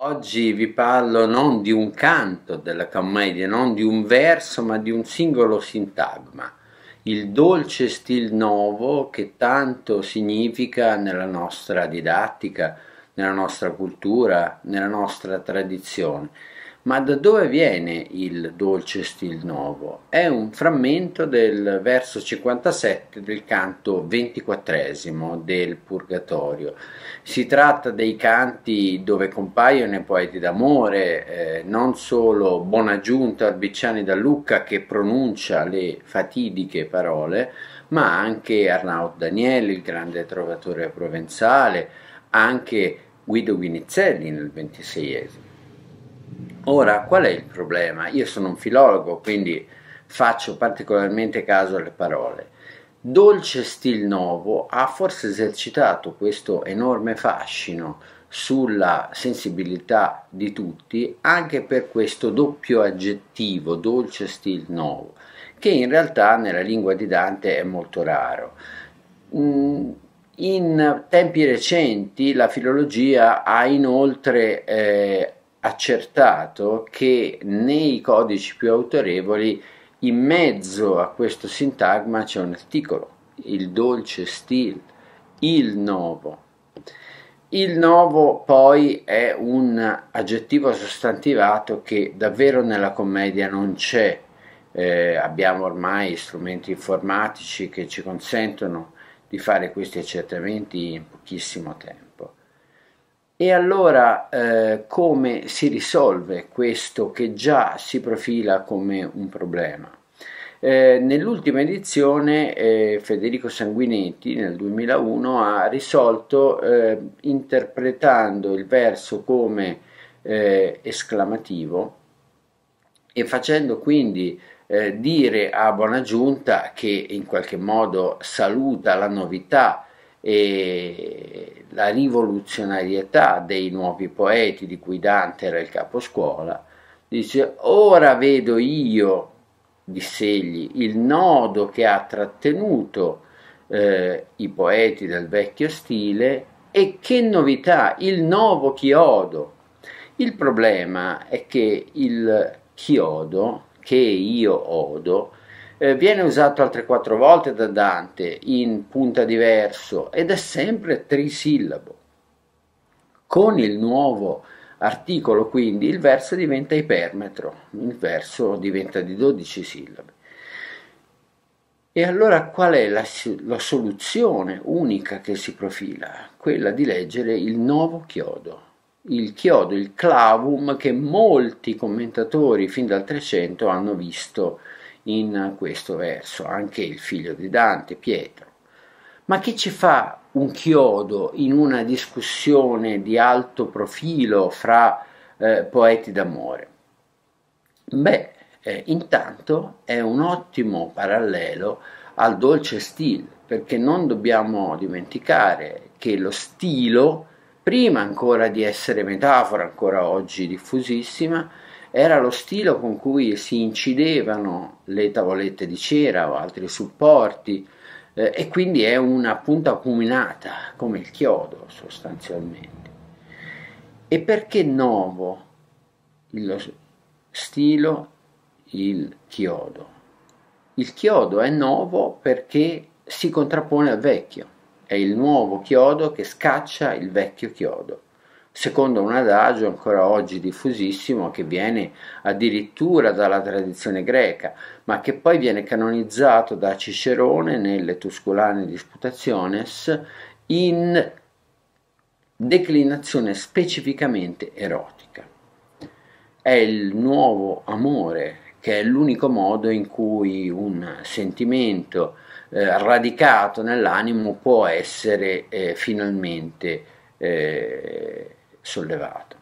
Oggi vi parlo non di un canto della commedia, non di un verso, ma di un singolo sintagma, il dolce stil nuovo che tanto significa nella nostra didattica, nella nostra cultura, nella nostra tradizione. Ma da dove viene il dolce stil nuovo? È un frammento del verso 57 del canto 24 del Purgatorio. Si tratta dei canti dove compaiono i poeti d'amore, eh, non solo Bonaggiunto Arbicciani da Lucca che pronuncia le fatidiche parole, ma anche Arnaud Daniele, il grande trovatore provenzale, anche Guido Guinizelli nel ventiseiesimo. Ora, qual è il problema? Io sono un filologo, quindi faccio particolarmente caso alle parole. Dolce Stil Novo ha forse esercitato questo enorme fascino sulla sensibilità di tutti anche per questo doppio aggettivo dolce Stil Novo, che in realtà nella lingua di Dante è molto raro. Mm. In tempi recenti la filologia ha inoltre eh, accertato che nei codici più autorevoli in mezzo a questo sintagma c'è un articolo, il dolce stil, il novo. Il novo poi è un aggettivo sostantivato che davvero nella commedia non c'è. Eh, abbiamo ormai strumenti informatici che ci consentono di fare questi accertamenti in pochissimo tempo. E allora eh, come si risolve questo che già si profila come un problema? Eh, nell'ultima edizione eh, Federico Sanguinetti nel 2001 ha risolto eh, interpretando il verso come eh, esclamativo e facendo quindi eh, dire a Buona Giunta che in qualche modo saluta la novità e la rivoluzionarietà dei nuovi poeti di cui Dante era il caposcuola, dice ora vedo io, disse egli, il nodo che ha trattenuto eh, i poeti del vecchio stile e che novità, il nuovo chiodo. Il problema è che il chiodo che io odo eh, viene usato altre quattro volte da Dante in punta diverso ed è sempre trisillabo. Con il nuovo articolo quindi il verso diventa ipermetro, il verso diventa di 12 sillabe. E allora qual è la, la, soluzione unica che si profila? Quella di leggere il nuovo chiodo, il chiodo, il clavum che molti commentatori fin dal 300 hanno visto in questo verso, anche il figlio di Dante, Pietro. Ma che ci fa un chiodo in una discussione di alto profilo fra eh, poeti d'amore? Beh, eh, intanto è un ottimo parallelo al dolce stile, perché non dobbiamo dimenticare che lo stilo, prima ancora di essere metafora, ancora oggi diffusissima, era lo stile con cui si incidevano le tavolette di cera o altri supporti eh, e quindi è una punta acuminata come il chiodo sostanzialmente. E perché nuovo lo stilo il chiodo? Il chiodo è nuovo perché si contrappone al vecchio, è il nuovo chiodo che scaccia il vecchio chiodo secondo un adagio ancora oggi diffusissimo che viene addirittura dalla tradizione greca, ma che poi viene canonizzato da Cicerone nelle Tusculane Disputationes in declinazione specificamente erotica. È il nuovo amore che è l'unico modo in cui un sentimento eh, radicato nell'animo può essere eh, finalmente eh, sollevato.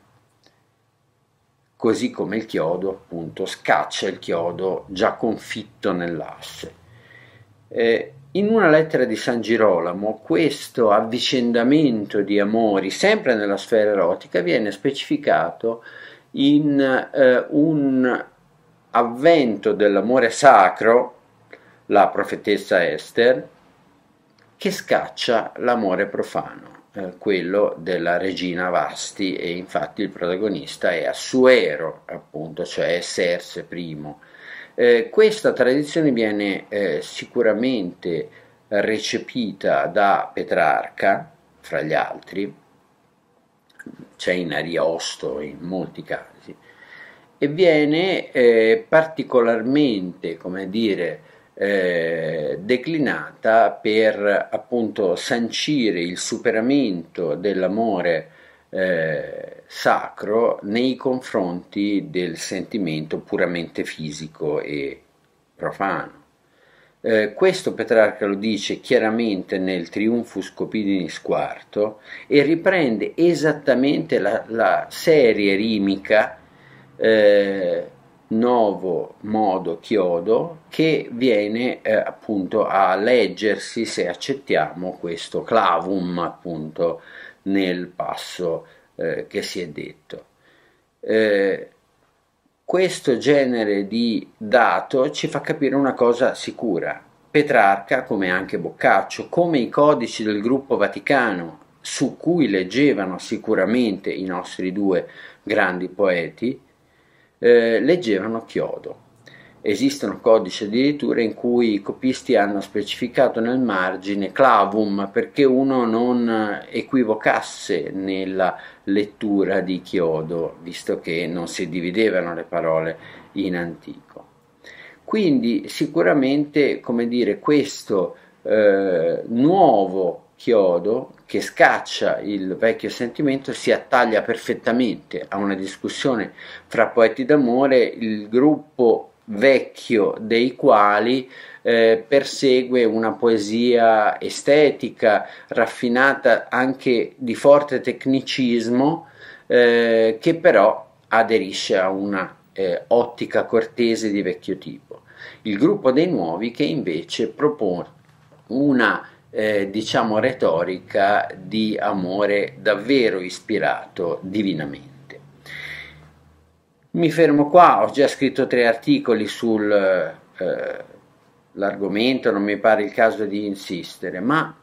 Così come il chiodo, appunto, scaccia il chiodo già confitto nell'asse. Eh, in una lettera di San Girolamo questo avvicendamento di amori, sempre nella sfera erotica, viene specificato in eh, un avvento dell'amore sacro, la profetessa Esther, che scaccia l'amore profano. Eh, quello della regina Vasti e infatti il protagonista è Assuero, appunto, cioè Serse I. Eh, questa tradizione viene eh, sicuramente recepita da Petrarca, fra gli altri, c'è in Ariosto in molti casi, e viene eh, particolarmente, come dire, eh, declinata per appunto sancire il superamento dell'amore eh, sacro nei confronti del sentimento puramente fisico e profano. Eh, questo Petrarca lo dice chiaramente nel Triunfus Copidinis IV e riprende esattamente la, la serie rimica eh, nuovo modo chiodo che viene eh, appunto a leggersi se accettiamo questo clavum appunto nel passo eh, che si è detto. Eh, questo genere di dato ci fa capire una cosa sicura. Petrarca, come anche Boccaccio, come i codici del gruppo Vaticano, su cui leggevano sicuramente i nostri due grandi poeti, eh, leggevano chiodo. Esistono codici addirittura in cui i copisti hanno specificato nel margine clavum perché uno non equivocasse nella lettura di chiodo, visto che non si dividevano le parole in antico. Quindi sicuramente, come dire, questo eh, nuovo chiodo che scaccia il vecchio sentimento si attaglia perfettamente a una discussione fra poeti d'amore, il gruppo vecchio dei quali eh, persegue una poesia estetica, raffinata anche di forte tecnicismo, eh, che però aderisce a una eh, ottica cortese di vecchio tipo. Il gruppo dei nuovi che invece propone una eh, diciamo retorica di amore davvero ispirato divinamente. Mi fermo qua, ho già scritto tre articoli sull'argomento, eh, non mi pare il caso di insistere, ma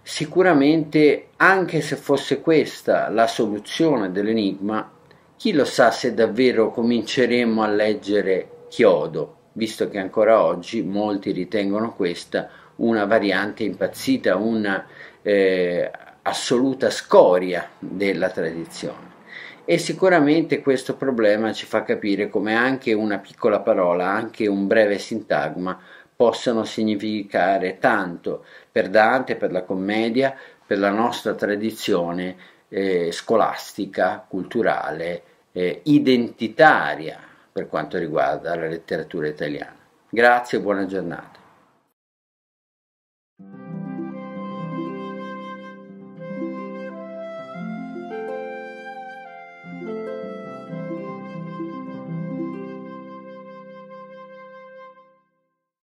sicuramente anche se fosse questa la soluzione dell'enigma, chi lo sa se davvero cominceremo a leggere Chiodo, visto che ancora oggi molti ritengono questa una variante impazzita, una eh, assoluta scoria della tradizione. E sicuramente questo problema ci fa capire come anche una piccola parola, anche un breve sintagma, possano significare tanto per Dante, per la commedia, per la nostra tradizione eh, scolastica, culturale, eh, identitaria per quanto riguarda la letteratura italiana. Grazie e buona giornata.